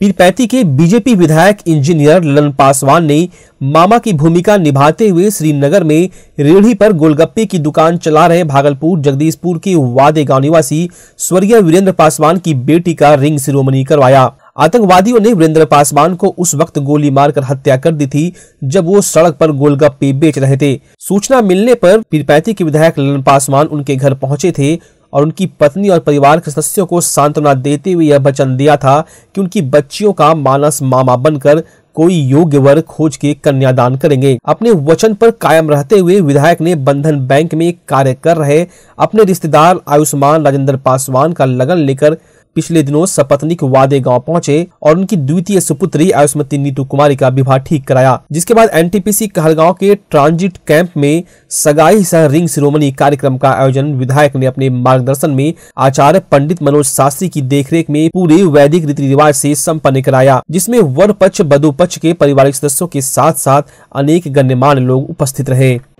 पीरपैती के बीजेपी विधायक इंजीनियर ललन पासवान ने मामा की भूमिका निभाते हुए श्रीनगर में रेढ़ी पर गोलगप्पे की दुकान चला रहे भागलपुर जगदीशपुर के वादे गांव निवासी स्वर्गीय वीरेंद्र पासवान की बेटी का रिंग सिरोमनी करवाया आतंकवादियों ने वीरेंद्र पासवान को उस वक्त गोली मारकर हत्या कर दी थी जब वो सड़क पर गोलगप्पे बेच रहे थे सूचना मिलने पर पीरपैती के विधायक ललन पासवान उनके घर पहुंचे थे और उनकी पत्नी और परिवार के सदस्यों को सांत्वना देते हुए यह वचन दिया था कि उनकी बच्चियों का मानस मामा बनकर कोई योग्य वर खोज के कन्यादान करेंगे अपने वचन पर कायम रहते हुए विधायक ने बंधन बैंक में कार्य कर रहे अपने रिश्तेदार आयुष्मान राजेंद्र पासवान का लगन लेकर पिछले दिनों सपत्निक वादे गांव पहुंचे और उनकी द्वितीय सुपुत्री आयुष्मती नीतू कुमारी का विवाह ठीक कराया जिसके बाद एनटीपीसी कहलगांव के ट्रांजिट कैंप में सगाई सह रिंग सिरोमनी कार्यक्रम का आयोजन विधायक ने अपने मार्गदर्शन में आचार्य पंडित मनोज शास्त्री की देखरेख में पूरे वैदिक रीति रिवाज ऐसी सम्पन्न कराया जिसमे वर पक्ष बधु पक्ष के पारिवारिक सदस्यों के साथ साथ अनेक गण्यमान्य लोग उपस्थित रहे